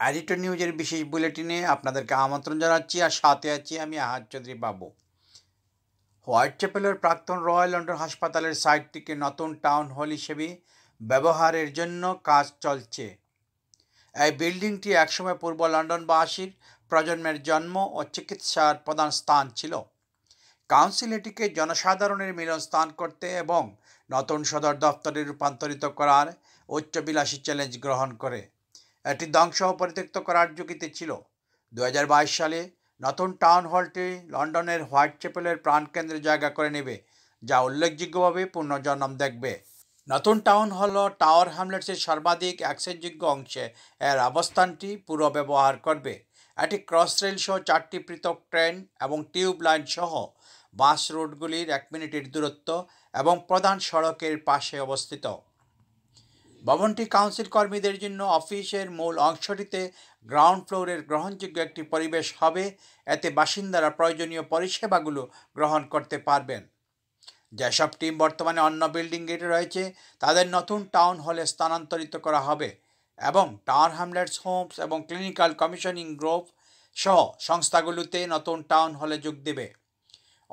অ্যাডিটর নিউজের বিশেষ বুলেটিনে আপনাদেরকে আমন্ত্রণ জানাচ্ছি আর সাথে আছি আমি আহাদ চৌধুরী বাবু হোয়াইট চ্যাপেলের প্রাক্তন রয়্যাল লন্ডন হাসপাতালের সাইটটিকে নতুন টাউন হল হিসেবে ব্যবহারের জন্য কাজ চলছে এই বিল্ডিংটি একসময় পূর্ব লন্ডনবাসীর প্রজন্মের জন্ম ও চিকিৎসার প্রধান স্থান ছিল কাউন্সিল এটিকে জনসাধারণের মিলনস্থান করতে এবং নতুন সদর দপ্তরে রূপান্তরিত করার উচ্চবিলাসী চ্যালেঞ্জ গ্রহণ করে একটি ধ্বংস পরিত্যক্ত করার ঝুঁকিতে ছিল দু সালে নতুন টাউন হলটি লন্ডনের হোয়াইট চ্যাপেলের প্রাণকেন্দ্রে জায়গা করে নেবে যা উল্লেখযোগ্যভাবে পুনর্জন্ম দেখবে নতুন টাউন হল টাওয়ার হ্যামলেটসের সর্বাধিক অ্যাক্সেসযোগ্য অংশে এর অবস্থানটি পুরো ব্যবহার করবে এটি ক্রস রেল সহ চারটি পৃথক ট্রেন এবং টিউব লাইন সহ বাস রুটগুলির এক মিনিটের দূরত্ব এবং প্রধান সড়কের পাশে অবস্থিত ভবনটি কাউন্সিল কর্মীদের জন্য অফিসের মূল অংশটিতে গ্রাউন্ড ফ্লোরের গ্রহণযোগ্য একটি পরিবেশ হবে এতে বাসিন্দারা প্রয়োজনীয় পরিষেবাগুলো গ্রহণ করতে পারবেন যেসব টিম বর্তমানে অন্য বিল্ডিং গেটে রয়েছে তাদের নতুন টাউন হলে স্থানান্তরিত করা হবে এবং টাওয়ার হ্যামলেটস হোমস এবং ক্লিনিক্যাল কমিশনিং গ্রুপ সহ সংস্থাগুলোতে নতুন টাউন হলে যোগ দেবে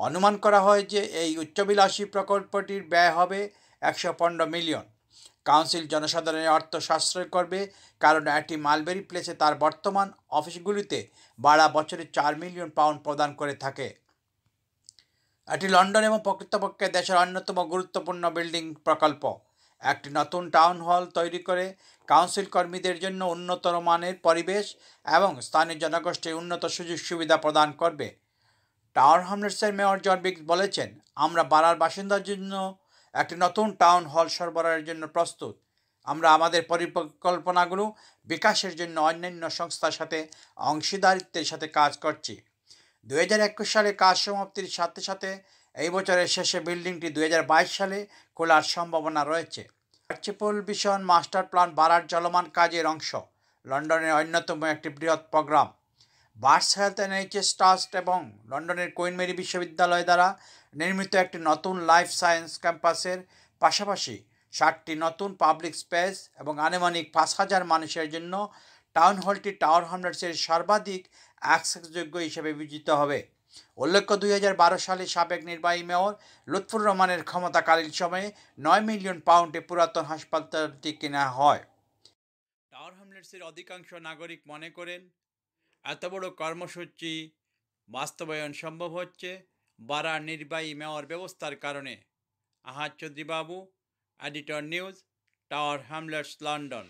অনুমান করা হয় যে এই উচ্চবিলাসী প্রকল্পটির ব্যয় হবে একশো মিলিয়ন কাউন্সিল জনসাধারণের অর্থ সাশ্রয় করবে কারণ একটি মালবেরি প্লেসে তার বর্তমান অফিসগুলিতে বারা বছরে চার মিলিয়ন পাউন্ড প্রদান করে থাকে এটি লন্ডন এবং প্রকৃতপক্ষে দেশের অন্যতম গুরুত্বপূর্ণ বিল্ডিং প্রকল্প একটি নতুন টাউন হল তৈরি করে কাউন্সিল কর্মীদের জন্য উন্নত মানের পরিবেশ এবং স্থানীয় জনগোষ্ঠীর উন্নত সুযোগ সুবিধা প্রদান করবে টাওয়ার হামলেটসের মেয়র জর্বিক বলেছেন আমরা বাড়ার বাসিন্দার জন্য একটি নতুন টাউন হল সরবরাহের জন্য প্রস্তুত আমরা আমাদের পরিকল্পনাগুলো বিকাশের জন্য অন্যান্য সংস্থার সাথে অংশীদারিত্বের সাথে কাজ করছি দু একুশ সালে কাজ সমাপ্তির সাথে সাথে এই বছরের শেষে বিল্ডিংটি দু সালে খোলার সম্ভাবনা রয়েছে আর্চিপুল ভিশন মাস্টার প্ল্যান বারার চলমান কাজের অংশ লন্ডনের অন্যতম একটি বৃহৎ প্রোগ্রাম বার্স হেলথ এনএইচএস এবং লন্ডনের কোয়েনমেরি মেরি বিশ্ববিদ্যালয় দ্বারা নির্মিত একটি নতুন লাইফ সায়েন্স ক্যাম্পাসের পাশাপাশি ষাটটি নতুন পাবলিক স্পেস এবং আনুমানিক পাঁচ হাজার মানুষের জন্য টাউন হলটি টাওয়ার হামলেটসের সর্বাধিক অ্যাক্সেসযোগ্য হিসেবে বিবেচিত হবে উল্লেখ্য দুই বারো সালে সাবেক নির্বাহী মেয়র লুৎফুর রহমানের ক্ষমতাকালীন সময়ে নয় মিলিয়ন পাউন্ডে পুরাতন হাসপাতালটি কেনা হয় টাওয়ার হামলেটসের অধিকাংশ নাগরিক মনে করেন এত বড় কর্মসূচি বাস্তবায়ন সম্ভব হচ্ছে বারা নির্বাহী মেয়র ব্যবস্থার কারণে আহার চৌধুরীবাবু editor news Tower Hamlets London